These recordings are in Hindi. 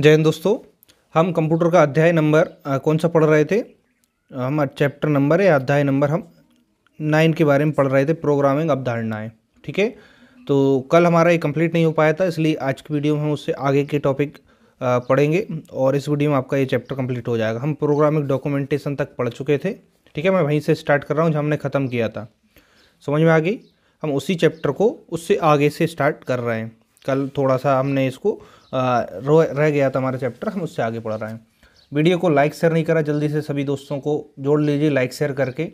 जय हिंद दोस्तों हम कंप्यूटर का अध्याय नंबर कौन सा पढ़ रहे थे हम चैप्टर नंबर या अध्याय नंबर हम नाइन के बारे में पढ़ रहे थे प्रोग्रामिंग अवधारणाएँ ठीक है तो कल हमारा ये कंप्लीट नहीं हो पाया था इसलिए आज की वीडियो में हम उससे आगे के टॉपिक पढ़ेंगे और इस वीडियो में आपका ये चैप्टर कम्प्लीट हो जाएगा हम प्रोग्रामिंग डॉक्यूमेंटेशन तक पढ़ चुके थे ठीक है मैं वहीं से स्टार्ट कर रहा हूँ जो हमने ख़त्म किया था समझ में आ गई हम उसी चैप्टर को उससे आगे से स्टार्ट कर रहे हैं कल थोड़ा सा हमने इसको रो रह गया था हमारा चैप्टर हम उससे आगे पढ़ रहे हैं वीडियो को लाइक शेयर नहीं करा जल्दी से सभी दोस्तों को जोड़ लीजिए लाइक शेयर करके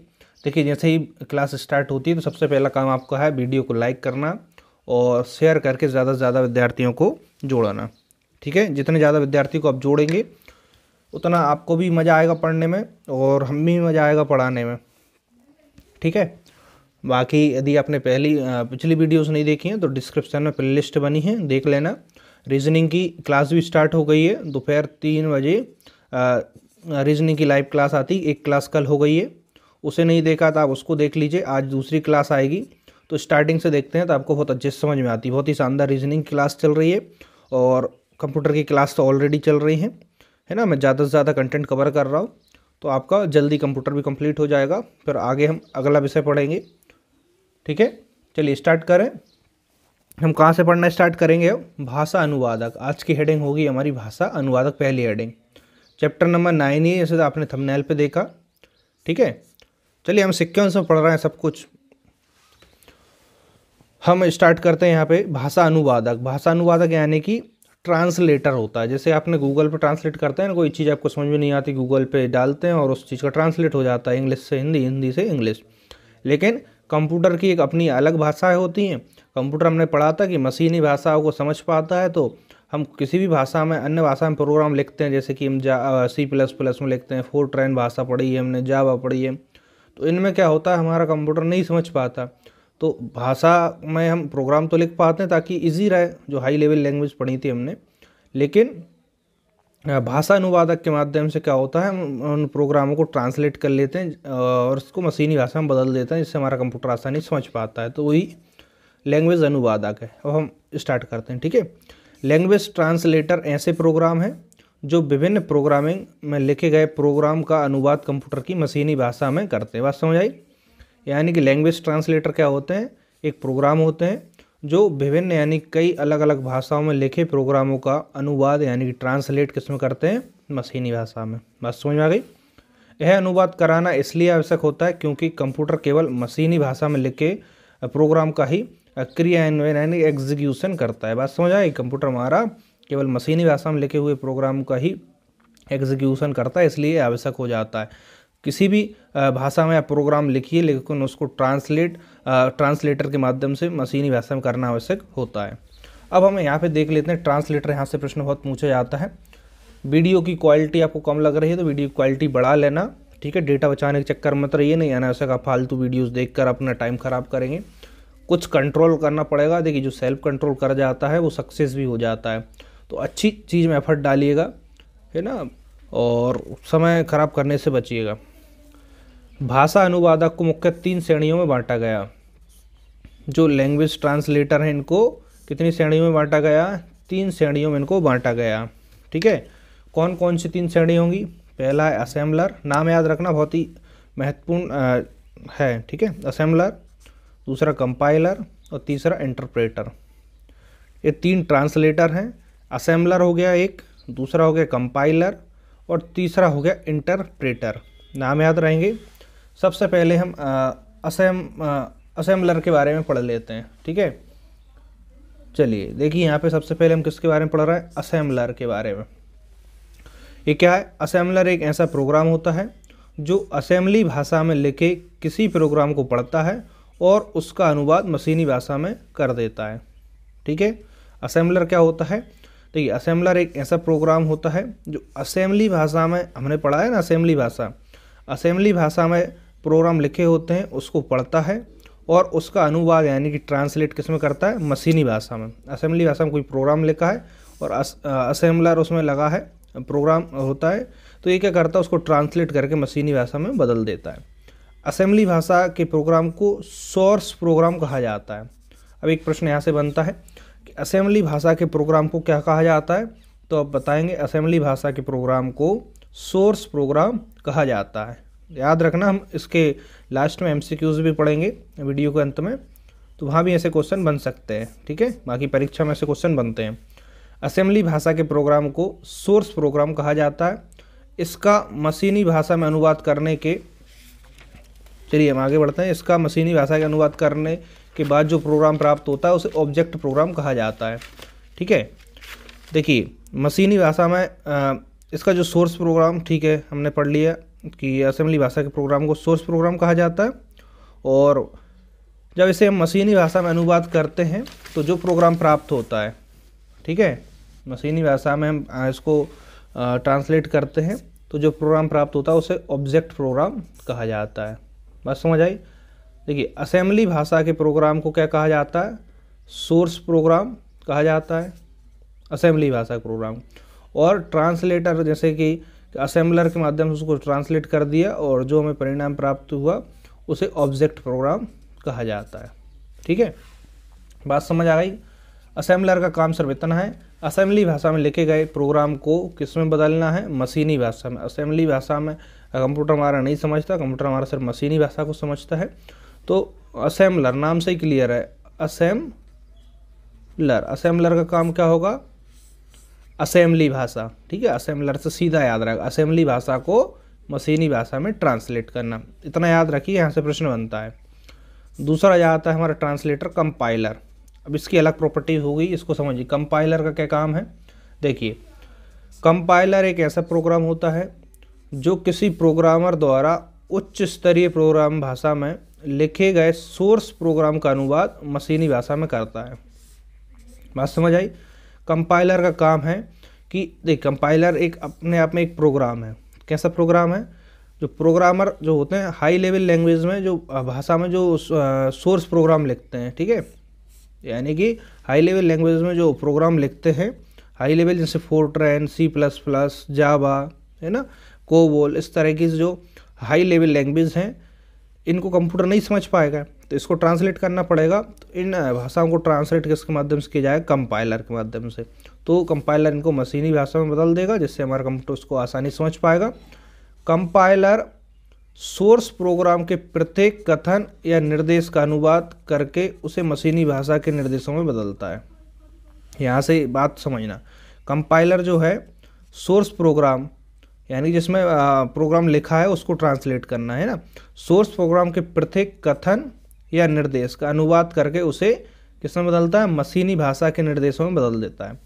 देखिए जैसे ही क्लास स्टार्ट होती है तो सबसे पहला काम आपका है वीडियो को लाइक करना और शेयर करके ज़्यादा से ज़्यादा विद्यार्थियों को जोड़ाना ठीक है जितने ज़्यादा विद्यार्थी को आप जोड़ेंगे उतना आपको भी मज़ा आएगा पढ़ने में और हम भी मज़ा आएगा पढ़ाने में ठीक है बाकी यदि आपने पहली पिछली वीडियोस नहीं देखी हैं तो डिस्क्रिप्शन में प्ले लिस्ट बनी है देख लेना रीजनिंग की क्लास भी स्टार्ट हो गई है दोपहर तीन बजे रीजनिंग की लाइव क्लास आती एक क्लास कल हो गई है उसे नहीं देखा तो आप उसको देख लीजिए आज दूसरी क्लास आएगी तो स्टार्टिंग से देखते हैं तो आपको बहुत अच्छे समझ में आती बहुत ही शानदार रीजनिंग क्लास चल रही है और कंप्यूटर की क्लास तो ऑलरेडी चल रही है है ना मैं ज़्यादा से ज़्यादा कंटेंट कवर कर रहा हूँ तो आपका जल्दी कंप्यूटर भी कंप्लीट हो जाएगा फिर आगे हम अगला विषय पढ़ेंगे ठीक है चलिए स्टार्ट करें हम कहाँ से पढ़ना स्टार्ट करेंगे भाषा अनुवादक आज की हेडिंग होगी हमारी भाषा अनुवादक पहली हेडिंग चैप्टर नंबर नाइन ही जैसे तो आपने थंबनेल पे देखा ठीक है चलिए हम सिक्वेंस में पढ़ रहे हैं सब कुछ हम स्टार्ट करते हैं यहाँ पे भाषा अनुवादक भाषा अनुवादक यानी कि ट्रांसलेटर होता है जैसे आपने गूगल पर ट्रांसलेट करते हैं ना कोई चीज़ आपको समझ में नहीं आती गूगल पे डालते हैं और उस चीज़ का ट्रांसलेट हो जाता है इंग्लिश से हिंदी हिंदी से इंग्लिश लेकिन कंप्यूटर की एक अपनी अलग भाषाएँ होती हैं कंप्यूटर हमने पढ़ा था कि मशीनी भाषाओं को समझ पाता है तो हम किसी भी भाषा में अन्य भाषा में प्रोग्राम लिखते हैं जैसे कि हम जा सी प्लस प्लस में लिखते हैं फोर ट्रेन भाषा पढ़ी है हमने जावा पढ़ी है तो इनमें क्या होता है हमारा कंप्यूटर नहीं समझ पाता तो भाषा में हम प्रोग्राम तो लिख पाते हैं ताकि इजी रहे जो हाई लेवल लैंग्वेज पढ़ी थी हमने लेकिन भाषा अनुवादक के माध्यम से क्या होता है हम उन प्रोग्रामों को ट्रांसलेट कर लेते हैं और उसको मशीनी भाषा में बदल देते हैं जिससे हमारा कंप्यूटर आसानी समझ पाता है तो वही लैंग्वेज अनुवादक है अब हम स्टार्ट करते हैं ठीक है लैंग्वेज ट्रांसलेटर ऐसे प्रोग्राम हैं जो विभिन्न प्रोग्रामिंग में लिखे गए प्रोग्राम का अनुवाद कंप्यूटर की मशीनी भाषा में करते हैं बात समझ आई यानी कि लैंग्वेज ट्रांसलेटर क्या होते हैं एक प्रोग्राम होते हैं जो विभिन्न यानी कई अलग अलग भाषाओं में लिखे प्रोग्रामों का अनुवाद यानी कि ट्रांसलेट किस में करते हैं मशीनी भाषा में बात समझ में आ गई यह अनुवाद कराना इसलिए आवश्यक होता है क्योंकि कंप्यूटर केवल मशीनी भाषा में लिखे प्रोग्राम का ही क्रियान्वयन यानी एग्जीक्यूशन करता है बात समझ आई कंप्यूटर हमारा केवल मशीनी भाषा में लिखे हुए प्रोग्राम का ही एग्जीक्यूशन करता है इसलिए आवश्यक हो जाता है किसी भी भाषा में आप प्रोग्राम लिखिए लेकिन उसको ट्रांसलेट ट्रांसलेटर के माध्यम से मशीनी भाषा में करना आवश्यक होता है अब हम यहाँ पे देख लेते हैं ट्रांसलेटर यहाँ से प्रश्न बहुत पूछा जाता है वीडियो की क्वालिटी आपको कम लग रही है तो वीडियो की क्वालिटी बढ़ा लेना ठीक है डेटा बचाने के चक्कर में तो ये नहीं आना आवश्यक आप फालतू वीडियोज़ देख अपना टाइम ख़राब करेंगे कुछ कंट्रोल करना पड़ेगा देखिए जो सेल्फ कंट्रोल कर जाता है वो सक्सेस भी हो जाता है तो अच्छी चीज़ में एफर्ट डालिएगा है ना और समय ख़राब करने से बचिएगा भाषा अनुवादक को मुख्य तीन श्रेणियों में बांटा गया जो लैंग्वेज ट्रांसलेटर हैं इनको कितनी श्रेणियों में बांटा गया तीन श्रेणियों में इनको बांटा गया ठीक है कौन कौन सी तीन श्रेणी होंगी पहला है असेंबलर नाम याद रखना बहुत ही महत्वपूर्ण है ठीक है असेंबलर दूसरा कंपाइलर और तीसरा इंटरप्रेटर ये तीन ट्रांसलेटर हैं असेंबलर हो गया एक दूसरा हो गया कंपाइलर और तीसरा हो गया इंटरप्रेटर नाम याद रहेंगे सबसे पहले हम असम असेंबलर के बारे में पढ़ लेते हैं ठीक है चलिए देखिए यहाँ पे सबसे पहले हम किसके बारे में पढ़ रहे हैं असेंबलर के बारे में ये क्या है असेंबलर एक ऐसा प्रोग्राम होता है जो असेंबली भाषा में लिखे किसी प्रोग्राम को पढ़ता है और उसका अनुवाद मशीनी भाषा में कर देता है ठीक है असेंबलर क्या होता है देखिए तो असेंबलर एक ऐसा प्रोग्राम होता है जो असेंबली भाषा में हमने पढ़ा है ना असेंबली भाषा असेंबली भाषा में प्रोग्राम लिखे होते हैं उसको पढ़ता है और उसका अनुवाद यानी कि ट्रांसलेट किस में करता है मशीनी भाषा में असेंबली भाषा में कोई प्रोग्राम लिखा है और अस, असेंबलर उसमें लगा है प्रोग्राम होता है तो ये क्या करता है उसको ट्रांसलेट करके मशीनी भाषा में बदल देता है असेंबली भाषा के प्रोग्राम को सोर्स प्रोग्राम कहा जाता है अब एक प्रश्न यहाँ से बनता है कि असेंबली भाषा के प्रोग्राम को क्या कहा जाता है तो आप बताएंगे असेंबली भाषा के प्रोग्राम को सोर्स प्रोग्राम कहा जाता है याद रखना हम इसके लास्ट में एमसीक्यूज भी पढ़ेंगे वीडियो के अंत में तो वहाँ भी ऐसे क्वेश्चन बन सकते हैं ठीक है बाकी परीक्षा में ऐसे क्वेश्चन बनते हैं असेंबली भाषा के प्रोग्राम को सोर्स प्रोग्राम कहा जाता है इसका मशीनी भाषा में अनुवाद करने के चलिए हम आगे बढ़ते हैं इसका मशीनी भाषा के अनुवाद करने के बाद जो प्रोग्राम प्राप्त होता है उसे ऑब्जेक्ट प्रोग्राम कहा जाता है ठीक है देखिए मशीनी भाषा में आ, इसका जो सोर्स प्रोग्राम ठीक है हमने पढ़ लिया कि असेंबली भाषा के प्रोग्राम को सोर्स प्रोग्राम कहा जाता है और जब इसे हम मशीनी भाषा में अनुवाद करते हैं तो जो प्रोग्राम प्राप्त होता है ठीक है मशीनी भाषा में हम इसको ट्रांसलेट करते हैं तो जो प्रोग्राम प्राप्त होता है उसे ऑब्जेक्ट प्रोग्राम कहा जाता है बस समझ आई देखिए असेंबली भाषा के प्रोग्राम को क्या कहा जाता है सोर्स प्रोग्राम कहा जाता है असेंबली भाषा प्रोग्राम और ट्रांसलेटर जैसे कि असेंबलर के माध्यम से उसको ट्रांसलेट कर दिया और जो हमें परिणाम प्राप्त हुआ उसे ऑब्जेक्ट प्रोग्राम कहा जाता है ठीक है बात समझ आ गई असेंबलर का काम सिर्फ इतना है असेंबली भाषा में लिखे गए प्रोग्राम को किस में बदलना है मशीनी भाषा में असेंबली भाषा में कंप्यूटर हमारा नहीं समझता कंप्यूटर हमारा सिर्फ मशीनी भाषा को समझता है तो असेंबलर नाम से ही क्लियर है असेंबलर असेंबलर का काम क्या होगा असेंबली भाषा ठीक है असेंबलर से सीधा याद रखा असेंबली भाषा को मशीनी भाषा में ट्रांसलेट करना इतना याद रखिए यहाँ से प्रश्न बनता है दूसरा जाता है हमारा ट्रांसलेटर कंपाइलर अब इसकी अलग प्रॉपर्टी होगी इसको समझिए कंपाइलर का क्या काम है देखिए कंपाइलर एक ऐसा प्रोग्राम होता है जो किसी प्रोग्रामर द्वारा उच्च स्तरीय प्रोग्राम भाषा में लिखे गए सोर्स प्रोग्राम का अनुवाद मशीनी भाषा में करता है बात समझ आई कंपाइलर का काम है कि देख कंपाइलर एक अपने आप में एक प्रोग्राम है कैसा प्रोग्राम है जो प्रोग्रामर जो होते हैं हाई लेवल लैंग्वेज में जो भाषा में जो सोर्स प्रोग्राम लिखते हैं ठीक है यानी कि हाई लेवल लैंग्वेज में जो प्रोग्राम लिखते हैं हाई लेवल जैसे Fortran C plus plus Java है ना कोबोल इस तरह की जो हाई लेवल लैंग्वेज हैं इनको कंप्यूटर नहीं समझ पाएगा तो इसको ट्रांसलेट करना पड़ेगा तो इन भाषाओं को ट्रांसलेट किसके माध्यम से किया जाए कंपाइलर के माध्यम से तो कंपाइलर इनको मशीनी भाषा में बदल देगा जिससे हमारा कंप्यूटर उसको आसानी समझ पाएगा कंपाइलर सोर्स प्रोग्राम के प्रत्येक कथन या निर्देश का अनुवाद करके उसे मशीनी भाषा के निर्देशों में बदलता है यहाँ से बात समझना कंपाइलर जो है सोर्स प्रोग्राम यानी जिसमें प्रोग्राम लिखा है उसको ट्रांसलेट करना है ना सोर्स प्रोग्राम के प्रत्येक कथन या निर्देश का अनुवाद करके उसे किसमें बदलता है मशीनी भाषा के निर्देशों में बदल देता है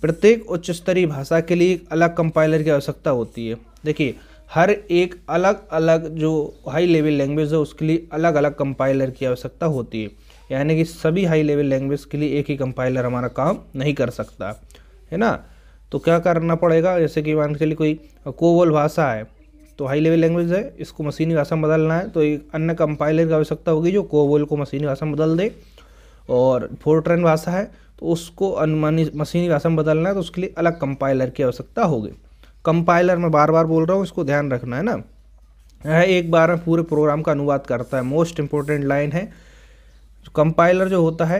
प्रत्येक उच्च स्तरीय भाषा के लिए एक अलग कंपाइलर की आवश्यकता होती है देखिए हर एक अलग अलग जो हाई लेवल लैंग्वेज है उसके लिए अलग अलग कंपाइलर की आवश्यकता होती है यानी कि सभी हाई लेवल लैंग्वेज के लिए एक ही कंपाइलर हमारा काम नहीं कर सकता है ना तो क्या करना पड़ेगा जैसे कि मान के लिए कोई कोवल भाषा है तो हाई लेवल लैंग्वेज है इसको मशीनी भाषा में बदलना है तो एक अन्य कंपाइलर की आवश्यकता होगी जो कोबोल को मशीनी भाषा में बदल दे और फोर्ट्रेन भाषा है तो उसको अनुमानी मशीनी भाषा में बदलना है तो उसके लिए अलग कंपाइलर की आवश्यकता होगी कंपाइलर मैं बार बार बोल रहा हूँ इसको ध्यान रखना है ना यह एक बार में पूरे प्रोग्राम का अनुवाद करता है मोस्ट इम्पोर्टेंट लाइन है कंपाइलर जो होता है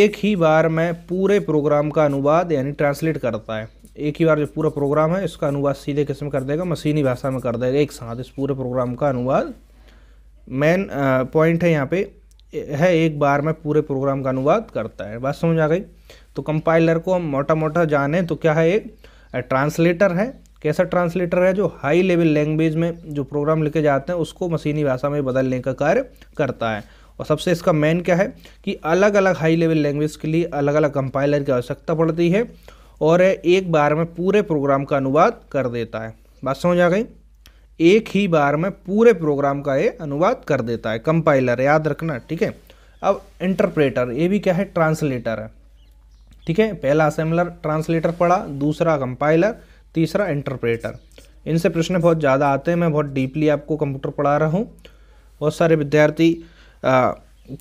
एक ही बार में पूरे प्रोग्राम का अनुवाद यानी ट्रांसलेट करता है एक ही बार जो पूरा प्रोग्राम है इसका अनुवाद सीधे किस्म कर देगा मशीनी भाषा में कर देगा एक साथ इस पूरे प्रोग्राम का अनुवाद मेन पॉइंट है यहाँ पे है एक बार में पूरे प्रोग्राम का अनुवाद करता है बात समझ आ गई तो कंपाइलर को हम मोटा मोटा जाने तो क्या है एक ट्रांसलेटर है कैसा ट्रांसलेटर है जो हाई लेवल लैंग्वेज में जो प्रोग्राम लिखे जाते हैं उसको मशीनी भाषा में बदलने का कार्य करता है और सबसे इसका मेन क्या है कि अलग अलग हाई लेवल लैंग्वेज के लिए अलग अलग कंपाइलर की आवश्यकता पड़ती है और एक बार में पूरे प्रोग्राम का अनुवाद कर देता है बात समझ आ गई एक ही बार में पूरे प्रोग्राम का ये अनुवाद कर देता है कंपाइलर याद रखना ठीक है अब इंटरप्रेटर ये भी क्या है ट्रांसलेटर है ठीक है पहला असेंबलर ट्रांसलेटर पढ़ा दूसरा कंपाइलर तीसरा इंटरप्रेटर इनसे प्रश्न बहुत ज़्यादा आते हैं मैं बहुत डीपली आपको कंप्यूटर पढ़ा रहा हूँ बहुत सारे विद्यार्थी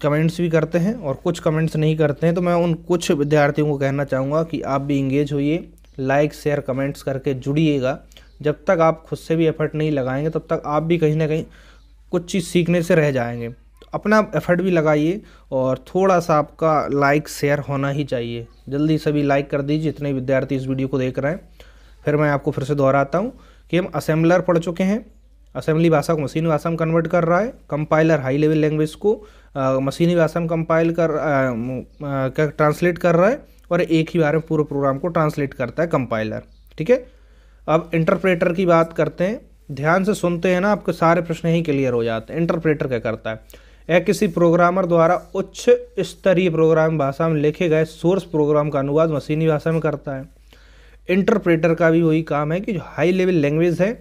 कमेंट्स भी करते हैं और कुछ कमेंट्स नहीं करते हैं तो मैं उन कुछ विद्यार्थियों को कहना चाहूँगा कि आप भी इंगेज होइए लाइक शेयर कमेंट्स करके जुड़िएगा जब तक आप खुद से भी एफर्ट नहीं लगाएंगे तब तक आप भी कहीं ना कहीं कुछ चीज़ सीखने से रह जाएंगे तो अपना एफर्ट भी लगाइए और थोड़ा सा आपका लाइक शेयर होना ही चाहिए जल्दी सभी लाइक कर दीजिए जितने विद्यार्थी इस वीडियो को देख रहे हैं फिर मैं आपको फिर से दोहराता हूँ कि हम असेंबलर पढ़ चुके हैं असेंबली भाषा को मशीन भाषा में कन्वर्ट कर रहा है कंपाइलर हाई लेवल लैंग्वेज को मशीनी भाषा में कंपाइल कर क्या ट्रांसलेट कर रहा है और एक ही बार में पूरे प्रोग्राम को ट्रांसलेट करता है कंपाइलर ठीक है अब इंटरप्रेटर की बात करते हैं ध्यान से सुनते हैं ना आपके सारे प्रश्न ही क्लियर हो जाते हैं इंटरप्रेटर क्या करता है या किसी प्रोग्रामर द्वारा उच्च स्तरीय प्रोग्राम भाषा में लिखे गए सोर्स प्रोग्राम का अनुवाद मशीनी भाषा में करता है इंटरप्रेटर का भी वही काम है कि जो हाई लेवल लैंग्वेज है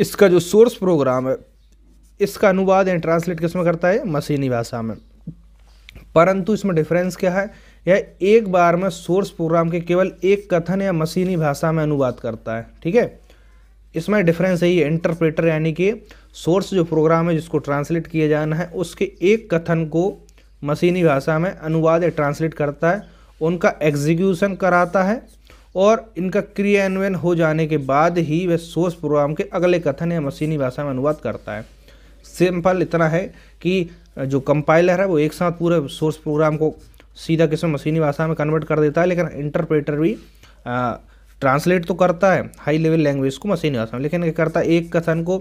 इसका जो सोर्स प्रोग्राम है इसका अनुवाद एंड ट्रांसलेट किस में करता है मशीनी भाषा में परंतु इसमें डिफरेंस क्या है यह एक बार में सोर्स प्रोग्राम के केवल एक कथन या मशीनी भाषा में अनुवाद करता है ठीक है इसमें डिफरेंस यही है इंटरप्रेटर यानी कि सोर्स जो प्रोग्राम है जिसको ट्रांसलेट किया जाना है उसके एक कथन को मशीनी भाषा में अनुवाद या ट्रांसलेट करता है उनका एग्जीक्यूशन कराता है और इनका क्रियान्वयन हो जाने के बाद ही वह सोर्स प्रोग्राम के अगले कथन या मशीनी भाषा में अनुवाद करता है सिंपल इतना है कि जो कंपाइलर है वो एक साथ पूरे सोर्स प्रोग्राम को सीधा किसी मशीनी भाषा में कन्वर्ट कर देता है लेकिन इंटरप्रेटर भी ट्रांसलेट तो करता है हाई लेवल लैंग्वेज को मशीनी भाषा में लेकिन क्या करता है एक कथन को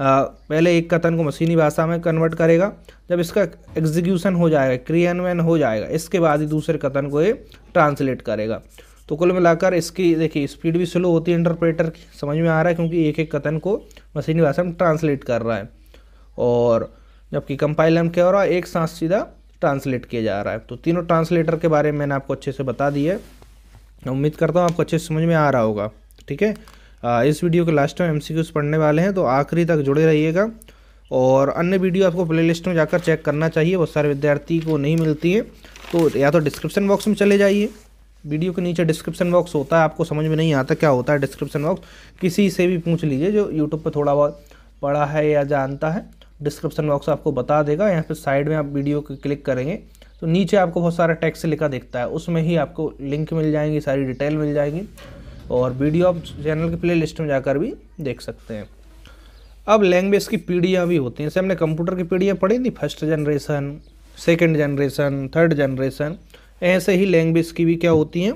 आ, पहले एक कथन को मशीनी भाषा में कन्वर्ट करेगा जब इसका एग्जीक्यूशन हो जाएगा क्रियान्वयन हो जाएगा इसके बाद ही दूसरे कथन को ये ट्रांसलेट करेगा तो कुल मिलाकर इसकी देखिए स्पीड भी स्लो होती है इंटरप्रेटर की समझ में आ रहा है क्योंकि एक एक कथन को मशीनी भाषा में ट्रांसलेट कर रहा है और जबकि कंपाइल हम क्या हो रहा है एक साथ सीधा ट्रांसलेट किया जा रहा है तो तीनों ट्रांसलेटर के बारे में मैंने आपको अच्छे से बता दिया है उम्मीद करता हूँ आपको अच्छे से समझ में आ रहा होगा ठीक है इस वीडियो के लास्ट में एम पढ़ने वाले हैं तो आखिरी तक जुड़े रहिएगा और अन्य वीडियो आपको प्लेलिस्ट में जाकर चेक करना चाहिए बहुत सारे विद्यार्थी को नहीं मिलती है तो या तो डिस्क्रिप्शन बॉक्स में चले जाइए वीडियो के नीचे डिस्क्रिप्शन बॉक्स होता है आपको समझ में नहीं आता क्या होता है डिस्क्रिप्शन बॉक्स किसी से भी पूछ लीजिए जो यूट्यूब पर थोड़ा बहुत पढ़ा है या जानता है डिस्क्रिप्शन बॉक्स आपको बता देगा यहाँ पे साइड में आप वीडियो को क्लिक करेंगे तो नीचे आपको बहुत सारा टैक्स लिखा दिखता है उसमें ही आपको लिंक मिल जाएंगी सारी डिटेल मिल जाएगी और वीडियो आप चैनल के प्ले लिस्ट में जाकर भी देख सकते हैं अब लैंग्वेज की पीढ़ियाँ भी होती हैं जैसे हमने कंप्यूटर की पीढ़ियाँ पढ़ी थी first generation second generation third generation ऐसे ही लैंग्वेज की भी क्या होती हैं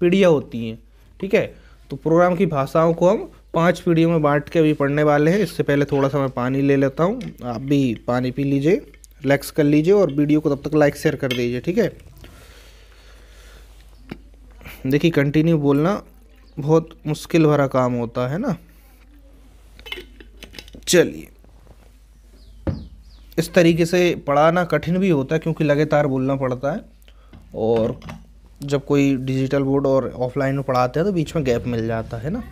पीढ़ियाँ होती हैं ठीक है तो प्रोग्राम की भाषाओं को हम पांच वीडियो में बांट के अभी पढ़ने वाले हैं इससे पहले थोड़ा सा मैं पानी ले लेता हूँ आप भी पानी पी लीजिए रिलैक्स कर लीजिए और वीडियो को तब तक लाइक शेयर कर दीजिए ठीक है देखिए कंटिन्यू बोलना बहुत मुश्किल भरा काम होता है ना चलिए इस तरीके से पढ़ाना कठिन भी होता है क्योंकि लगातार बोलना पड़ता है और जब कोई डिजिटल बोर्ड और ऑफलाइन में पढ़ाते हैं तो बीच में गैप मिल जाता है ना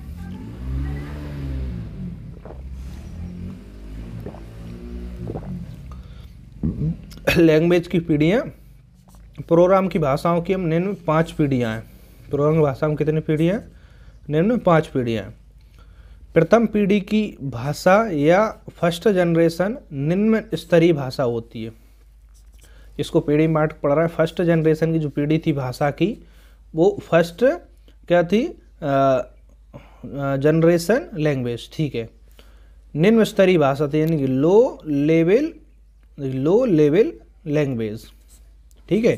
लैंग्वेज की पीढ़ियाँ प्रोग्राम की भाषाओं की हम निम्न पाँच पीढ़ियाँ हैं प्रोग्राम की भाषाओं में कितनी पीढ़ियाँ हैं निम्न पाँच पीढ़ियाँ हैं प्रथम पीढ़ी की भाषा या फर्स्ट जनरेशन निम्न स्तरीय भाषा होती है इसको पीढ़ी मार्ट पढ़ रहा है फर्स्ट जनरेशन की जो पीढ़ी थी भाषा की वो फर्स्ट क्या थी जनरेशन लैंग्वेज ठीक है निम्न स्तरीय भाषा थी यानी कि low level low level language ठीक है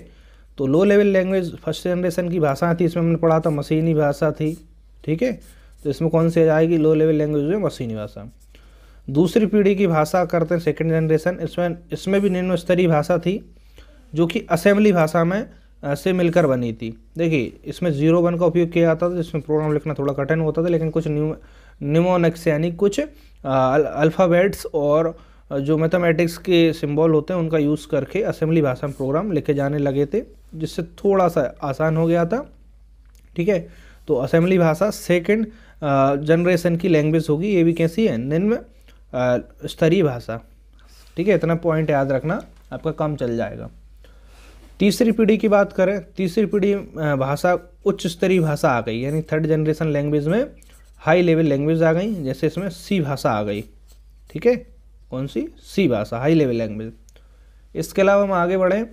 तो low level language first generation की भाषाएं थी इसमें हमने पढ़ा था मशीनी भाषा थी ठीक है तो इसमें कौन सी आएगी लो लेवल लैंग्वेज में मशीनी भाषा दूसरी पीढ़ी की भाषा करते हैं सेकेंड जनरेशन इसमें इसमें भी निम्न स्तरीय भाषा थी जो कि असेंबली भाषा में से मिलकर बनी थी देखिए इसमें जीरो वन का उपयोग किया जाता था जिसमें प्रोग्राम लिखना थोड़ा कठिन होता था लेकिन कुछ न्यू निमोनिक्स यानी कुछ अल्फ़ाबेट्स और जो मैथमेटिक्स के सिंबल होते हैं उनका यूज़ करके असेंबली भाषा में प्रोग्राम लिखे जाने लगे थे जिससे थोड़ा सा आसान हो गया था ठीक है तो असेंबली भाषा सेकेंड जनरेशन की लैंग्वेज होगी ये भी कैसी है निम्न स्तरीय भाषा ठीक है इतना पॉइंट याद रखना आपका काम चल जाएगा तीसरी पीढ़ी की बात करें तीसरी पीढ़ी भाषा उच्च स्तरीय भाषा आ गई यानी थर्ड जनरेशन लैंग्वेज में हाई लेवल लैंग्वेज आ गई जैसे इसमें सी भाषा आ गई ठीक है कौन सी सी भाषा हाई लेवल लैंग्वेज इसके अलावा हम आगे बढ़ें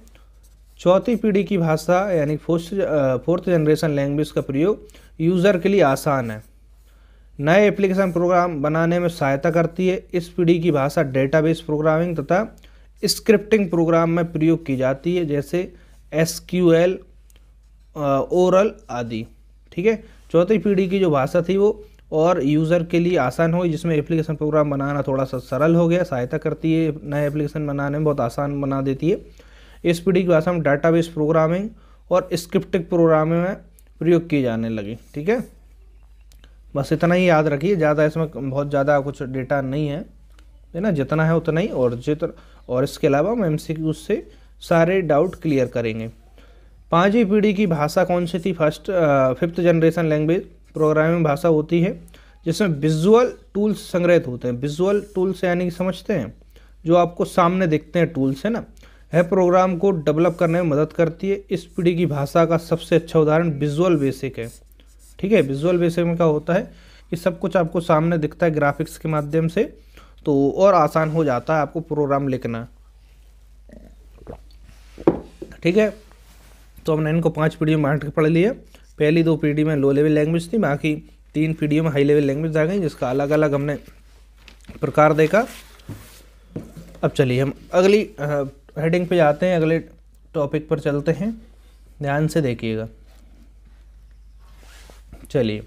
चौथी पीढ़ी की भाषा यानी फोर्थ फोर्थ जनरेशन लैंग्वेज का प्रयोग यूज़र के लिए आसान है नए एप्लीकेशन प्रोग्राम बनाने में सहायता करती है इस पीढ़ी की भाषा डेटाबेस प्रोग्रामिंग तथा स्क्रिप्टिंग प्रोग्राम में प्रयोग की जाती है जैसे S Q L uh, oral आदि ठीक है चौथी पीढ़ी की जो भाषा थी वो और यूज़र के लिए आसान हो जिसमें एप्लीकेशन प्रोग्राम बनाना थोड़ा सा सरल हो गया सहायता करती है नए एप्लीकेशन बनाने में बहुत आसान बना देती है इस पीढ़ी की भाषा में डाटाबेस प्रोग्रामिंग और स्क्रिप्टिक प्रोग्रामिंग में प्रयोग किए जाने लगे ठीक है बस इतना ही याद रखिए ज़्यादा इसमें बहुत ज़्यादा कुछ डेटा नहीं है है ना जितना है उतना ही और जितना और इसके अलावा हम एम से सारे डाउट क्लियर करेंगे पाँचवीं पीढ़ी की भाषा कौन सी थी first fifth generation language programming भाषा होती है जिसमें विजुअल टूल्स संग्रहित होते हैं विजुअल टूल्स यानी कि समझते हैं जो आपको सामने दिखते हैं टूल्स है ना है प्रोग्राम को डेवलप करने में मदद करती है इस पीढ़ी की भाषा का सबसे अच्छा उदाहरण विजुअल बेसिक है ठीक है विजुअल बेसिक में क्या होता है कि सब कुछ आपको सामने दिखता है ग्राफिक्स के माध्यम से तो और आसान हो जाता है आपको प्रोग्राम लिखना ठीक है तो हमने इनको पांच पीढ़ी में बांट के पढ़ लिया पहली दो पीढ़ी में लो लेवल लैंग्वेज थी बाकी तीन पीढ़ियों में हाई लेवल लैंग्वेज आ गई जिसका अलग अलग हमने प्रकार देखा अब चलिए हम अगली हेडिंग पे जाते हैं अगले टॉपिक पर चलते हैं ध्यान से देखिएगा चलिए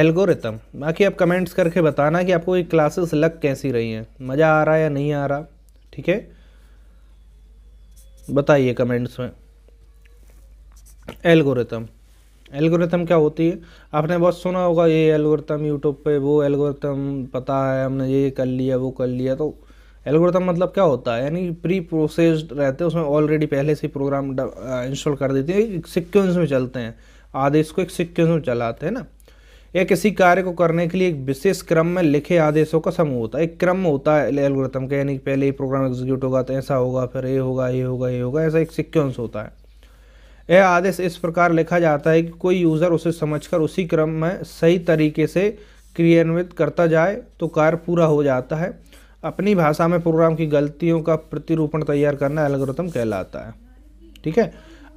एल्गोरिथम बाकी आप कमेंट्स करके बताना कि आपको ये क्लासेस लग कैसी रही हैं मज़ा आ रहा है या नहीं आ रहा ठीक है बताइए कमेंट्स में एल्गोरिथम एल्गोरिथम क्या होती है आपने बहुत सुना होगा ये एल्गोरिथम यूट्यूब पे वो एल्गोरिथम पता है हमने ये कर लिया वो कर लिया तो एल्गोरिथम मतलब क्या होता है यानी प्री प्रोसेस्ड रहते हैं उसमें ऑलरेडी पहले से प्रोग्राम इंस्टॉल कर देते हैं सिक्वेंस में चलते हैं आदेश को एक सिक्वेंस में चलाते हैं ना या किसी कार्य को करने के लिए एक विशेष क्रम में लिखे आदेशों का समूह होता है एक क्रम होता है एल्गोरिथम का यानी पहले ही प्रोग्राम एग्जीक्यूट होगा तो ऐसा होगा फिर ये होगा ये होगा ये होगा ऐसा एक सिक्वेंस होता है यह आदेश इस प्रकार लिखा जाता है कि कोई यूज़र उसे समझकर उसी क्रम में सही तरीके से क्रियान्वित करता जाए तो कार्य पूरा हो जाता है अपनी भाषा में प्रोग्राम की गलतियों का प्रतिरूपण तैयार करना एल्गोरिथम कहलाता है ठीक है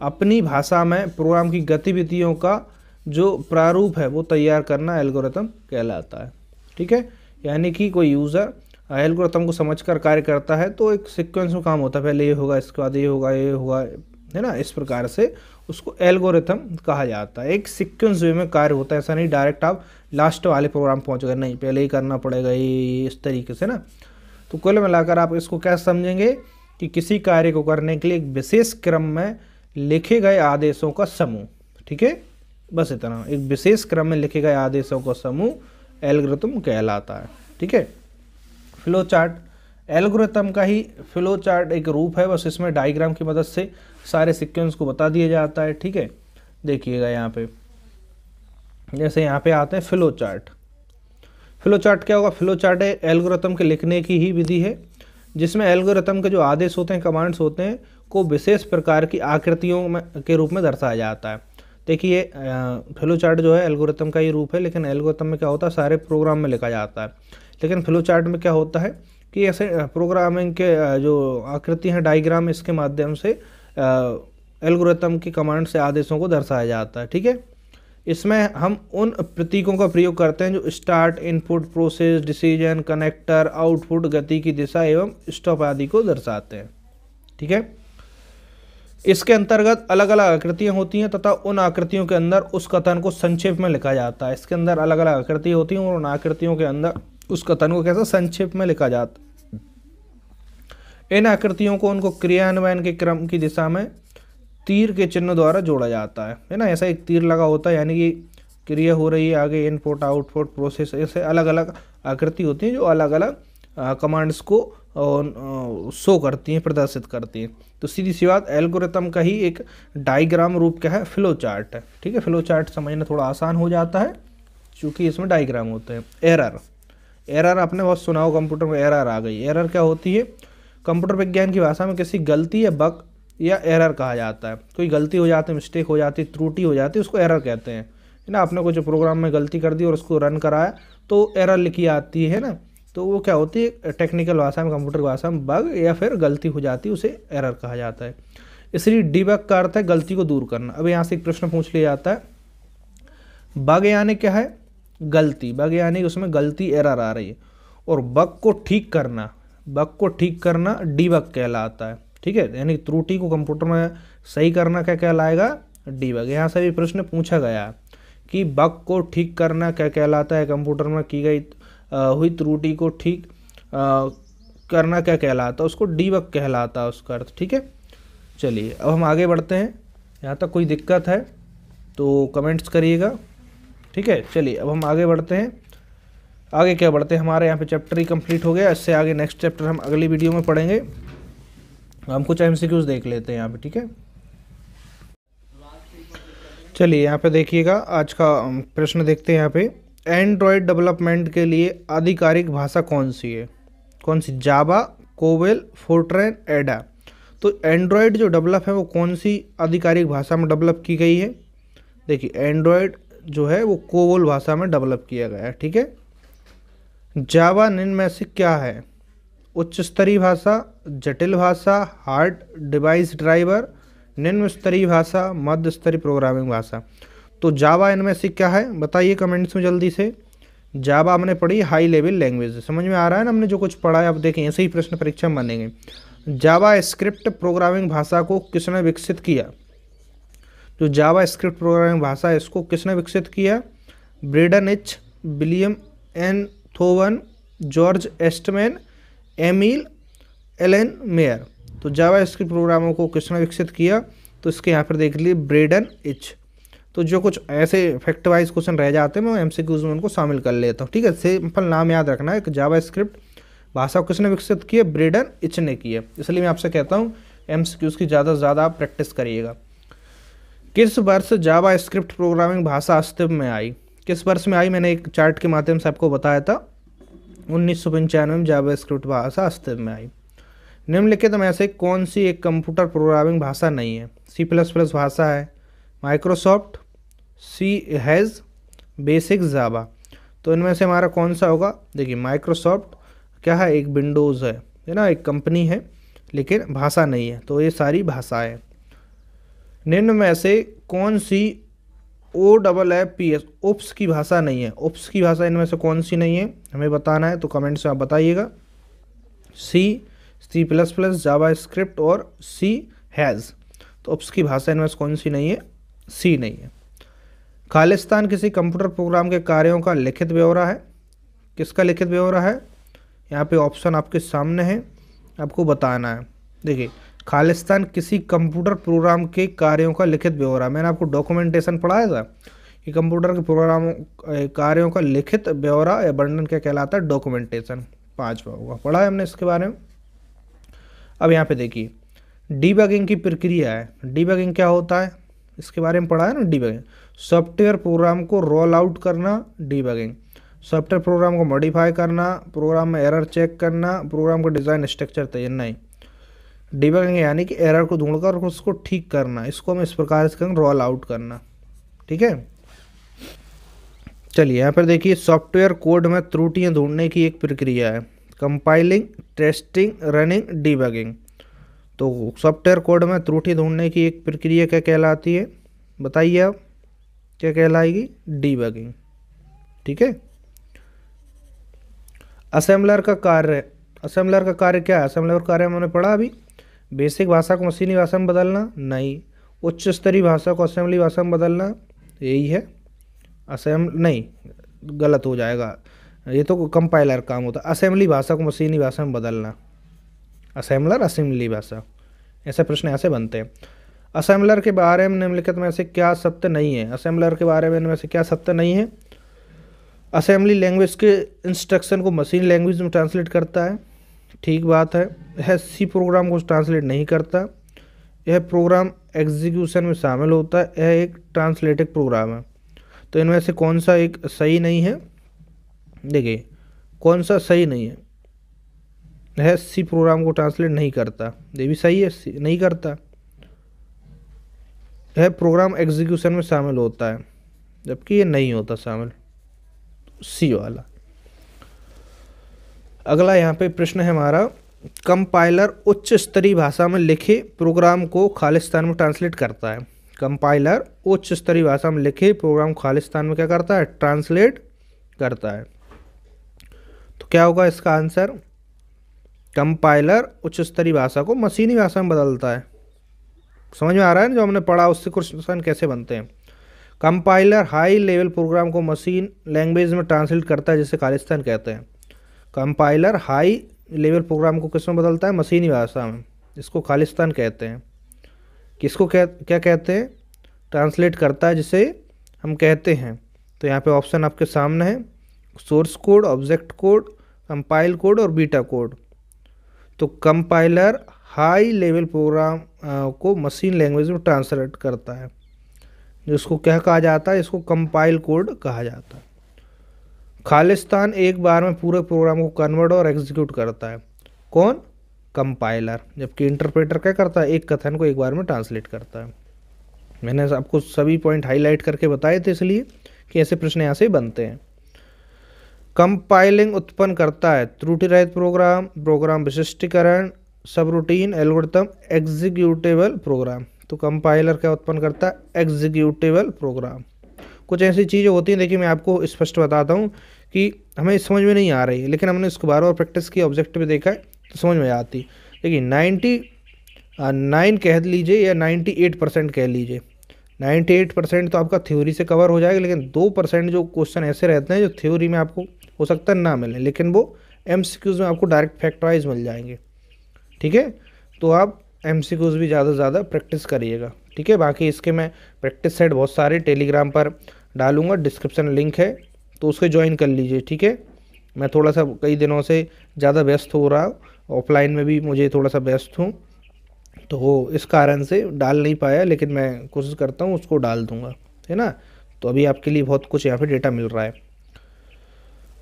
अपनी भाषा में प्रोग्राम की गतिविधियों का जो प्रारूप है वो तैयार करना एल्गोरिथम कहलाता है ठीक है यानी कि कोई यूज़र एल्गोरिथम को समझ कर कार्य करता है तो एक सिक्वेंस में काम होता है पहले ये होगा इसके बाद ये होगा ये होगा है ना इस प्रकार से उसको एल्गोरिथम कहा जाता है एक सिक्वेंस वे में कार्य होता है ऐसा नहीं डायरेक्ट आप लास्ट वाले प्रोग्राम पहुँच गए नहीं पहले ही करना पड़ेगा ये इस तरीके से ना तो कुल मिलाकर आप इसको क्या समझेंगे कि किसी कार्य को करने के लिए एक विशेष क्रम में लिखे गए आदेशों का समूह ठीक है बस इतना एक विशेष क्रम में लिखे गए आदेशों का समूह एल्गोरिथम कहलाता है ठीक है फ्लो चार्ट एल्गोरिथम का ही फ्लो चार्ट एक रूप है बस इसमें डायग्राम की मदद से सारे सिक्वेंस को बता दिया जाता है ठीक है देखिएगा यहाँ पे जैसे यहाँ पे आते हैं फ्लो चार्ट फ्लो चार्ट क्या होगा फ्लो चार्ट एल्गोरिथम के लिखने की ही विधि है जिसमें एल्गोरिथम के जो आदेश होते हैं कमांड्स होते हैं को विशेष प्रकार की आकृतियों में के रूप में दर्शाया जाता है देखिए फ्लो चार्ट जो है एल्गोरिथम का ही रूप है लेकिन एल्गोरिथम में क्या होता है सारे प्रोग्राम में लिखा जाता है लेकिन फ्लो चार्ट में क्या होता है कि ऐसे प्रोग्रामिंग के जो आकृति हैं डायग्राम इसके माध्यम से एल्गोरिथम की कमांड से आदेशों को दर्शाया जाता है ठीक है इसमें हम उन प्रतीकों का प्रयोग करते हैं जो start input process decision connector output गति की दिशा एवं स्टॉप आदि को दर्शाते हैं ठीक है इसके अंतर्गत अलग अलग आकृतियां होती हैं तथा उन आकृतियों के अंदर उस कथन को संक्षेप में लिखा जाता है इसके अंदर अलग अलग आकृति होती हैं और उन आकृतियों के अंदर उस कथन को कैसा संक्षेप में लिखा जाता इन आकृतियों को उनको क्रियान्वयन के क्रम की दिशा में तीर के चिन्ह द्वारा जोड़ा जाता है है ना ऐसा एक तीर लगा होता है यानी कि क्रिया हो रही है आगे इनपुट आउटपुट प्रोसेस ऐसे अलग अलग आकृति होती हैं जो अलग अलग कमांड्स को शो करती हैं प्रदर्शित करती हैं तो सीधी सी बात एल्गोरिथम का ही एक डायग्राम रूप क्या है फ्लो चार्ट है ठीक है फ्लो चार्ट समझना थोड़ा आसान हो जाता है चूँकि इसमें डायग्राम होते हैं एरर एरर आपने बहुत सुना हो कंप्यूटर में एरर आ गई एरर क्या होती है कंप्यूटर विज्ञान की भाषा में किसी गलती या बग या एरर कहा जाता है कोई गलती हो जाती है मिस्टेक हो जाती है त्रुटि हो जाती है उसको एरर कहते हैं है ना आपने कुछ प्रोग्राम में गलती कर दी और उसको रन कराया तो एरर लिखी आती है ना तो वो क्या होती है टेक्निकल भाषा में कंप्यूटर की भाषा में बग या फिर गलती हो जाती है उसे एरर कहा जाता है इसलिए डिबग का अर्थ है गलती को दूर करना अब यहाँ से एक प्रश्न पूछ लिया जाता है बग यानी क्या है गलती बग यानी उसमें गलती एरर आ रही है और बग को ठीक करना बग को ठीक करना डीबग कहलाता है ठीक है यानी त्रुटि को कंप्यूटर में सही करना क्या कहलाएगा डीबग यहाँ से भी प्रश्न पूछा गया है कि बग को ठीक करना क्या कहलाता है कंप्यूटर में की गई हुई त्रुटि को ठीक करना क्या कहलाता है उसको डीबग कहलाता है उसका अर्थ ठीक है चलिए अब हम आगे बढ़ते हैं यहाँ तक कोई दिक्कत है तो कमेंट्स करिएगा ठीक है चलिए अब हम आगे बढ़ते हैं आगे क्या बढ़ते हैं हमारे यहाँ पे चैप्टर ही कंप्लीट हो गया इससे आगे नेक्स्ट चैप्टर हम अगली वीडियो में पढ़ेंगे हम कुछ एम देख लेते हैं यहाँ पे ठीक है चलिए यहाँ पे देखिएगा आज का प्रश्न देखते हैं यहाँ पे एंड्रॉयड डेवलपमेंट के लिए आधिकारिक भाषा कौन सी है कौन सी जाबा कोवेल फोर्ट्रेन एडा तो एंड्रॉयड जो डेवलप है वो कौन सी आधिकारिक भाषा में डेवलप की गई है देखिए एंड्रॉयड जो है वो कोवल भाषा में डेवलप किया गया है ठीक है जावा निम्न से क्या है उच्च स्तरीय भाषा जटिल भाषा हार्ड डिवाइस ड्राइवर निम्न स्तरीय भाषा मध्य स्तरीय प्रोग्रामिंग भाषा तो जावा इनमें से क्या है बताइए कमेंट्स में जल्दी से जावा हमने पढ़ी हाई लेवल लैंग्वेज समझ में आ रहा है ना हमने जो कुछ पढ़ा है आप देखें ऐसे ही प्रश्न परीक्षा में बनेंगे जावा स्क्रिप्ट प्रोग्रामिंग भाषा को किसने विकसित किया जो तो जावा स्क्रिप्ट प्रोग्रामिंग भाषा है इसको किसने विकसित किया ब्रिडन एच विलियम एन थोवन George Eastman Emil Allen Meyer तो जावा स्क्रिप्ट प्रोग्रामों को किसने विकसित किया तो इसके यहाँ पर देख लिए ब्रेडन इच तो जो कुछ ऐसे फैक्ट वाइज क्वेश्चन रह जाते हैं मैं एम सी में उनको शामिल कर लेता हूँ ठीक है सिंपल नाम याद रखना है कि जावा स्क्रिप्ट भाषा किसने विकसित किए ब्रेडन इच ने किए इसलिए मैं आपसे कहता हूँ एम की ज़्यादा से ज़्यादा आप प्रैक्टिस करिएगा किस वर्ष जावा स्क्रिप्ट प्रोग्रामिंग भाषा अस्तित्व में आई किस वर्ष में आई मैंने एक चार्ट के माध्यम से आपको बताया था उन्नीस सौ पंचानवे में जावा स्क्रिप्ट भाषा अस्तित्व में आई निम्नलिखित में से कौन सी एक कंप्यूटर प्रोग्रामिंग भाषा नहीं है सी प्लस प्लस भाषा है Microsoft C hash basic Java तो इनमें से हमारा कौन सा होगा देखिए माइक्रोसॉफ्ट क्या है एक विंडोज़ है है ना एक कंपनी है लेकिन भाषा नहीं है तो ये सारी भाषाएं निम्न में से कौन सी O double F P S oops की भाषा नहीं है ओप्स की भाषा इनमें से कौन सी नहीं है हमें बताना है तो कमेंट्स में आप बताइएगा C C plus plus JavaScript और सी हैज़ तो ओप्स की भाषा इनमें से कौन सी नहीं है सी नहीं है खालिस्तान किसी कंप्यूटर प्रोग्राम के कार्यों का लिखित ब्यौरा है किसका लिखित ब्यौरा है यहाँ पे ऑप्शन आपके सामने है आपको बताना है देखिए खालिस्तान किसी कंप्यूटर प्रोग्राम के कार्यों का लिखित ब्यौरा मैंने आपको डॉक्यूमेंटेशन पढ़ाया था कि कंप्यूटर के प्रोग्राम कार्यों का लिखित ब्यौरा या वर्णन क्या कहलाता है डॉक्यूमेंटेशन पाँचवा होगा पढ़ा है हमने इसके बारे में अब यहाँ पे देखिए डीबगिंग की प्रक्रिया है डीबगिंग क्या होता है इसके बारे में पढ़ा है ना डीबगिंग सॉफ्टवेयर प्रोग्राम को रोल आउट करना डीबगिंग सॉफ्टवेयर प्रोग्राम को मॉडिफाई करना प्रोग्राम में एरर चेक करना प्रोग्राम का डिज़ाइन स्ट्रक्चर तैयार नहीं डिबगिंग यानी कि एरर को ढूंढ कर उसको ठीक करना इसको हम इस प्रकार से कहेंगे रोल आउट करना ठीक है चलिए यहाँ पर देखिए सॉफ्टवेयर कोड में त्रुटियाँ ढूंढने की एक प्रक्रिया है कंपाइलिंग टेस्टिंग रनिंग डिबगिंग तो सॉफ्टवेयर कोड में त्रुटि ढूंढने की एक प्रक्रिया क्या कहलाती है बताइए आप क्या कहलाएगी डीबगिंग ठीक है असेंबलर का कार्य असेंबलर का कार्य क्या है असेंबलर का कार्य हमने पढ़ा अभी बेसिक भाषा को मशीनी भाषा में बदलना नहीं उच्च स्तरीय भाषा को असेंबली भाषा में बदलना यही है असेंब नहीं गलत हो जाएगा ये तो कंपाइलर काम होता है असेंबली भाषा को मशीनी भाषा में बदलना असेंबलर असेंबली भाषा ऐसे प्रश्न ऐसे बनते हैं असेंबलर के बारे में निम्नलिखित में से क्या सत्य नहीं है असेंबलर के बारे में इनमें से क्या सत्य नहीं है असेंबली लैंग्वेज के इंस्ट्रक्शन को मशीन लैंग्वेज में ट्रांसलेट करता है ठीक बात है यह सी प्रोग्राम को ट्रांसलेट नहीं करता यह प्रोग्राम एग्जीक्यूशन में शामिल होता है यह एक ट्रांसलेटेड प्रोग्राम है तो इनमें से कौन सा एक सही नहीं है देखिए कौन सा सही नहीं है यह सी प्रोग्राम को ट्रांसलेट नहीं करता ये भी सही है सी नहीं करता यह प्रोग्राम एग्जीक्यूशन में शामिल होता है जबकि ये नहीं होता शामिल सी वाला अगला यहाँ पे प्रश्न है हमारा कंपाइलर उच्च स्तरीय भाषा में लिखे प्रोग्राम को खालिस्तान में ट्रांसलेट करता है कंपाइलर उच्च स्तरीय भाषा में लिखे प्रोग्राम खालिस्तान में क्या करता है ट्रांसलेट करता है तो क्या होगा इसका आंसर कंपाइलर उच्च स्तरीय भाषा को मशीनी भाषा में बदलता है समझ में आ रहा है ना जो हमने पढ़ा उससे क्वेश्चन कैसे बनते हैं कंपाइलर हाई लेवल प्रोग्राम को मशीन लैंग्वेज में ट्रांसलेट करता है जिसे खालिस्तान कहते हैं कंपाइलर हाई लेवल प्रोग्राम को किसमें बदलता है मशीनी भाषा में इसको खालिस्तान कहते हैं किसको कह क्या कहते हैं ट्रांसलेट करता है जिसे हम कहते हैं तो यहाँ पे ऑप्शन आपके सामने है source code object code compile code और बीटा कोड तो कंपाइलर हाई लेवल प्रोग्राम को मशीन लैंग्वेज में ट्रांसलेट करता है जिसको क्या कहा जाता है इसको कंपाइल कोड कहा जाता है खालिस्तान एक बार में पूरे प्रोग्राम को कन्वर्ट और एग्जीक्यूट करता है कौन कंपाइलर जबकि इंटरप्रेटर क्या करता है एक कथन को एक बार में ट्रांसलेट करता है मैंने आपको सभी पॉइंट हाईलाइट करके बताए थे इसलिए कि ऐसे प्रश्न यहाँ से बनते हैं कंपाइलिंग उत्पन्न करता है त्रुटि रहित प्रोग्राम प्रोग्राम विशिष्टीकरण subroutine algorithm executable program तो कंपाइलर क्या उत्पन्न करता है एग्जीक्यूटेबल प्रोग्राम कुछ ऐसी चीज़ें होती हैं देखिए मैं आपको स्पष्ट बताता हूँ कि हमें समझ में नहीं आ रही है लेकिन हमने उसको बार बार प्रैक्टिस की ऑब्जेक्ट पे देखा है तो समझ में आती देखिए नाइन्टी नाइन कह लीजिए या नाइन्टी एट परसेंट कह लीजिए नाइन्टी एट परसेंट तो आपका थ्योरी से कवर हो जाएगा लेकिन दो परसेंट जो क्वेश्चन ऐसे रहते हैं जो थ्योरी में आपको हो सकता है ना मिले लेकिन वो एम में आपको डायरेक्ट फैक्ट मिल जाएंगे ठीक है तो आप एम भी ज़्यादा से ज़्यादा प्रैक्टिस करिएगा ठीक है बाकी इसके मैं प्रैक्टिस सेट बहुत सारे टेलीग्राम पर डालूंगा डिस्क्रिप्शन लिंक है तो उसको ज्वाइन कर लीजिए ठीक है मैं थोड़ा सा कई दिनों से ज़्यादा व्यस्त हो रहा ऑफलाइन में भी मुझे थोड़ा सा व्यस्त हूँ तो इस कारण से डाल नहीं पाया लेकिन मैं कोशिश करता हूँ उसको डाल दूँगा है ना तो अभी आपके लिए बहुत कुछ यहाँ पर डेटा मिल रहा है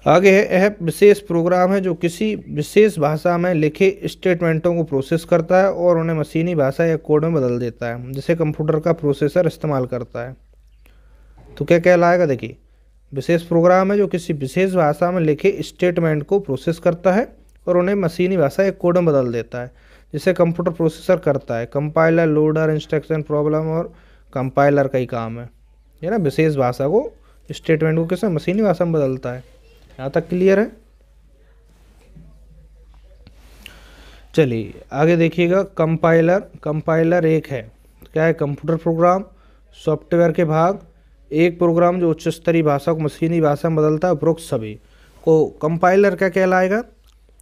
आगे है यह विशेष प्रोग्राम है जो किसी विशेष भाषा में लिखे स्टेटमेंटों को प्रोसेस करता है और उन्हें मशीनी भाषा या कोड में बदल देता है जिसे कंप्यूटर का प्रोसेसर इस्तेमाल करता है तो क्या कहलाएगा देखिए विशेष प्रोग्राम है जो किसी विशेष भाषा में लिखे स्टेटमेंट को प्रोसेस करता है और उन्हें मशीनी भाषा एक कोड में बदल देता है जिसे कंप्यूटर प्रोसेसर करता है कंपाइलर लोडर इंस्ट्रक्शन प्रॉब्लम और कंपाइलर का ही काम है ये ना विशेष भाषा को स्टेटमेंट को किसमें मशीनी भाषा में बदलता है यहाँ तक क्लियर है चलिए आगे देखिएगा कंपाइलर कंपाइलर एक है क्या है कंप्यूटर प्रोग्राम सॉफ्टवेयर के भाग एक प्रोग्राम जो उच्च स्तरीय भाषा को मशीनी भाषा में बदलता है उपरोक्त सभी को कंपाइलर क्या कहलाएगा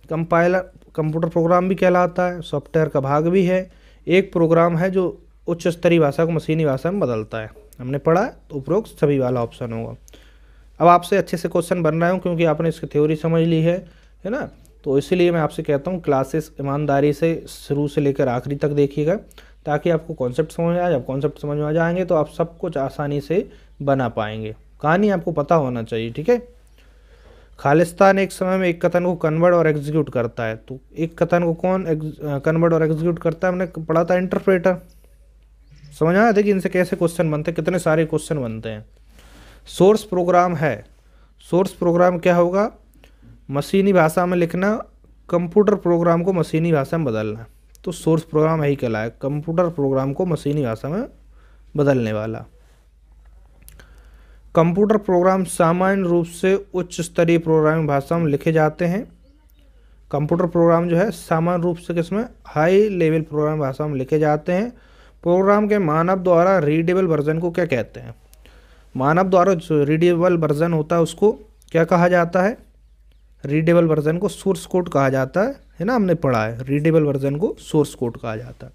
कंपाइलर कंप्यूटर प्रोग्राम भी कहलाता है सॉफ्टवेयर का भाग भी है एक प्रोग्राम है जो उच्च स्तरीय भाषा को मशीनी भाषा में बदलता है हमने पढ़ा तो उपरोक्त सभी वाला ऑप्शन होगा अब आपसे अच्छे से क्वेश्चन बन रहा हूँ क्योंकि आपने इसकी थ्योरी समझ ली है है ना तो इसलिए मैं आपसे कहता हूँ क्लासेस ईमानदारी से शुरू से लेकर आखिरी तक देखिएगा ताकि आपको कॉन्सेप्ट समझ में आ जाए कॉन्सेप्ट समझ में आ जाएंगे तो आप सब कुछ आसानी से बना पाएंगे कहानी आपको पता होना चाहिए ठीक है खालिस्तान एक समय में एक कथन को कन्वर्ट और एग्जीक्यूट करता है तो एक कथन को कौन कन्वर्ट और एग्जीक्यूट करता है हमने पढ़ा था इंटरप्रेटर समझ आया देखिए इनसे कैसे क्वेश्चन बनते हैं कितने सारे क्वेश्चन बनते हैं सोर्स प्रोग्राम है सोर्स प्रोग्राम क्या होगा मशीनी भाषा में लिखना कंप्यूटर प्रोग्राम को मशीनी भाषा में बदलना तो सोर्स प्रोग्राम यही कहलाया कंप्यूटर प्रोग्राम को मशीनी भाषा में बदलने वाला कंप्यूटर प्रोग्राम सामान्य रूप से उच्च स्तरीय प्रोग्रामिंग भाषा में लिखे जाते हैं कंप्यूटर प्रोग्राम जो है सामान्य रूप से किसमें हाई लेवल प्रोग्राम भाषा में लिखे जाते हैं प्रोग्राम के मानव द्वारा रीडेबल वर्जन को क्या कहते हैं मानव द्वारा जो रीडेबल वर्जन होता है उसको क्या कहा जाता है रीडेबल वर्जन को सोर्स कोड कहा जाता है है ना हमने पढ़ा है रीडेबल वर्जन को सोर्स कोड कहा जाता है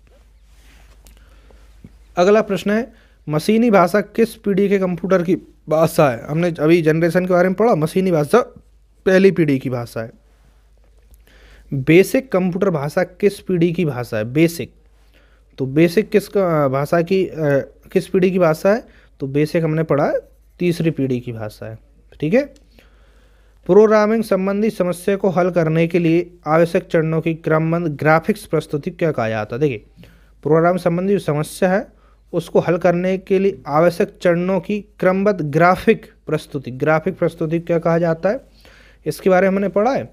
अगला प्रश्न है मशीनी भाषा किस पीढ़ी के कंप्यूटर की भाषा है हमने अभी जनरेशन के बारे में पढ़ा मशीनी भाषा पहली पीढ़ी की भाषा है बेसिक कंप्यूटर भाषा किस पीढ़ी की भाषा है बेसिक तो बेसिक किस भाषा की आ, किस पीढ़ी की भाषा है तो बेसिक हमने पढ़ा तीसरी पीढ़ी की भाषा है ठीक है प्रोग्रामिंग संबंधी समस्या को हल करने के लिए आवश्यक चरणों की क्रमबंद ग्राफिक्स प्रस्तुति क्या कहा जाता है देखिए प्रोग्राम संबंधी समस्या है उसको हल करने के लिए आवश्यक चरणों की क्रमबद्ध ग्राफिक प्रस्तुति ग्राफिक प्रस्तुति क्या कहा जाता है इसके बारे में हमने पढ़ा है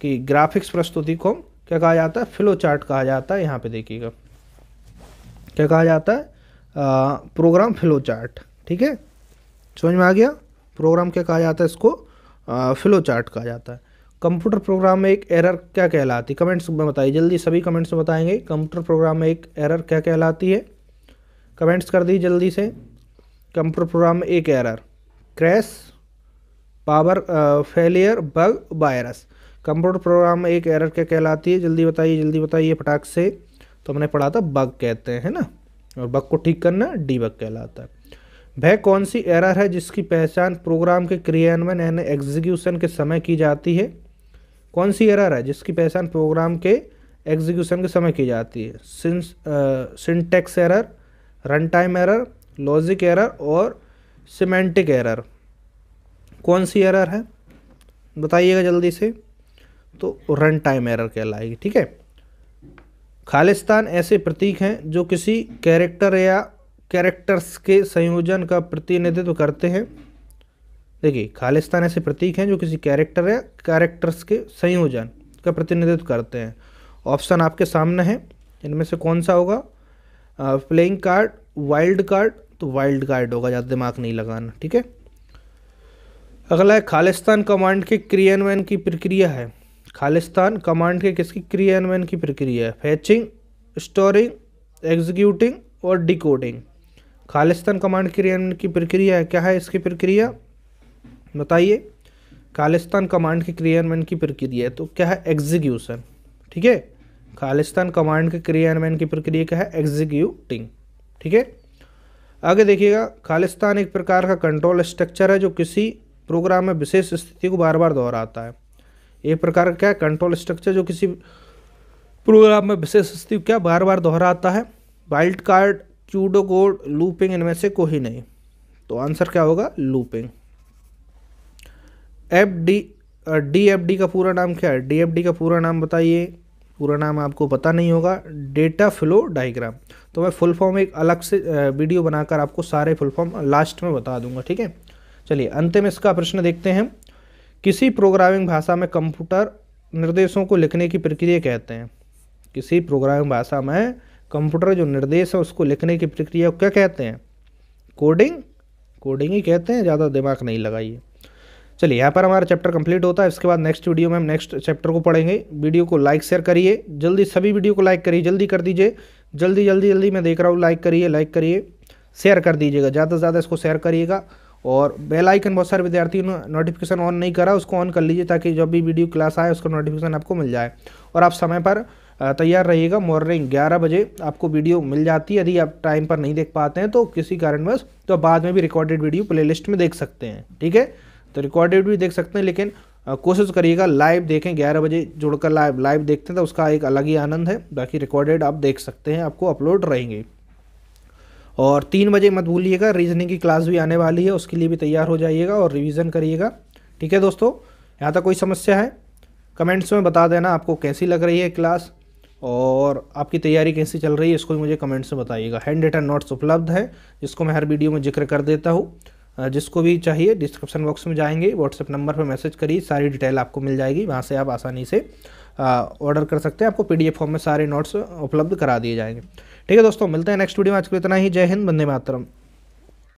कि ग्राफिक्स प्रस्तुति को क्या कहा जाता है फ्लो चार्ट कहा जाता है यहाँ पे देखिएगा क्या कहा जाता है आ, प्रोग्राम फ्लो चार्ट ठीक है समझ में आ गया प्रोग्राम क्या कहा जाता है इसको फ्लो चार्ट कहा जाता है कंप्यूटर प्रोग्राम में एक एरर क्या कहलाती है कमेंट्स में बताइए जल्दी सभी कमेंट्स में बताएंगे कंप्यूटर प्रोग्राम में एक एरर क्या कहलाती है कमेंट्स कर दी जल्दी से कंप्यूटर प्रोग्राम एक error crash power failure bug virus computer program एक एरर क्या कहलाती है जल्दी बताइए जल्दी बताइए फटाक से तो हमने पढ़ा था बग कहते हैं ना और बग को ठीक करना डी बग कहलाता है वह कौन सी एरर है जिसकी पहचान प्रोग्राम के क्रियान्वयन यानी एग्जीक्यूशन के समय की जाती है कौन सी एरर है जिसकी पहचान प्रोग्राम के एग्जीक्यूशन के समय की जाती है since syntax error run time error logic error और सीमेंटिक एरर कौन सी एरर है बताइएगा जल्दी से तो रन टाइम एरर कहलाएगी ठीक है खालिस्तान ऐसे प्रतीक हैं जो किसी कैरेक्टर या कैरेक्टर्स के संयोजन का प्रतिनिधित्व करते हैं देखिए खालिस्तान ऐसे प्रतीक हैं जो किसी कैरेक्टर या कैरेक्टर्स के संयोजन का प्रतिनिधित्व करते हैं ऑप्शन आपके सामने है इनमें से कौन सा होगा प्लेइंग कार्ड वाइल्ड कार्ड तो वाइल्ड कार्ड होगा ज़्यादा दिमाग नहीं लगाना ठीक है अगला है खालिस्तान कमांड के क्रियान्वयन की प्रक्रिया है खालिस्तान कमांड के किसकी क्रियान्वयन की प्रक्रिया है फैचिंग स्टोरिंग एग्जीक्यूटिंग और डिकोडिंग खालिस्तान कमांड क्रियान्वयन की प्रक्रिया है क्या है इसकी प्रक्रिया बताइए खालिस्तान कमांड के क्रियान्वयन की प्रक्रिया है तो क्या है एग्जीक्यूशन ठीक है खालिस्तान कमांड के क्रियान्वयन की प्रक्रिया क्या है एग्जीक्यूटिंग ठीक है आगे देखिएगा खालिस्तान एक प्रकार का कंट्रोल स्ट्रक्चर है जो किसी प्रोग्राम में विशेष स्थिति को बार बार दोहराता है एक प्रकार का क्या है कंट्रोल स्ट्रक्चर जो किसी प्रोग्राम में विशेष स्थिति को क्या बार बार दोहराता है wild card pseudo code looping इनमें से कोई नहीं तो आंसर क्या होगा looping F D D F D का पूरा नाम क्या है डी एफ डी का पूरा नाम बताइए पूरा नाम आपको पता नहीं होगा डेटा फ्लो डाइग्राम तो मैं फुल फॉर्म एक अलग से वीडियो बनाकर आपको सारे फुल फॉर्म लास्ट में बता दूंगा ठीक है चलिए अंत में इसका प्रश्न देखते हैं किसी प्रोग्रामिंग भाषा में कंप्यूटर निर्देशों को लिखने की प्रक्रिया कहते हैं किसी प्रोग्रामिंग भाषा में कंप्यूटर जो निर्देश है उसको लिखने की प्रक्रिया क्या कहते हैं कोडिंग कोडिंग ही कहते हैं ज़्यादा दिमाग नहीं लगाइए चलिए यहाँ पर हमारा चैप्टर कंप्लीट होता है इसके बाद नेक्स्ट वीडियो में हम नेक्स्ट चैप्टर को पढ़ेंगे वीडियो को लाइक शेयर करिए जल्दी सभी वीडियो को लाइक करिए जल्दी कर दीजिए जल्दी जल्दी जल्दी मैं देख रहा हूँ लाइक करिए लाइक करिए शेयर कर दीजिएगा ज़्यादा से ज़्यादा इसको शेयर करिएगा और बेल आइकन बहुत सारे विद्यार्थियों ने नोटिफिकेशन ऑन नहीं करा उसको ऑन कर लीजिए ताकि जब भी वीडियो क्लास आए उसका नोटिफिकेशन आपको मिल जाए और आप समय पर तैयार रहिएगा मॉर्निंग ग्यारह बजे आपको वीडियो मिल जाती है यदि आप टाइम पर नहीं देख पाते हैं तो किसी कारणवश तो बाद में भी रिकॉर्डेड वीडियो प्ले में देख सकते हैं ठीक है तो रिकॉर्डेड भी देख सकते हैं लेकिन कोशिश करिएगा लाइव देखें ग्यारह बजे जुड़कर लाइव लाइव देखते हैं तो उसका एक अलग ही आनंद है बाकी रिकॉर्डेड आप देख सकते हैं आपको अपलोड रहेंगे और तीन बजे मत भूलिएगा रीजनिंग की क्लास भी आने वाली है उसके लिए भी तैयार हो जाइएगा और रिवीजन करिएगा ठीक है दोस्तों यहाँ तक कोई समस्या है कमेंट्स में बता देना आपको कैसी लग रही है क्लास और आपकी तैयारी कैसी चल रही है इसको भी मुझे कमेंट्स में बताइएगा हैंड रिटर्न नोट्स उपलब्ध है जिसको मैं हर वीडियो में जिक्र कर देता हूँ जिसको भी चाहिए डिस्क्रिप्शन बॉक्स में जाएंगे व्हाट्सएप नंबर पर मैसेज करिए सारी डिटेल आपको मिल जाएगी वहाँ से आप आसानी से ऑर्डर कर सकते हैं आपको पीडीएफ फॉर्म में सारे नोट्स उपलब्ध करा दिए जाएंगे ठीक है दोस्तों मिलते हैं नेक्स्ट वीडियो में आज के लिए इतना ही जय हिंद बंदे मातरम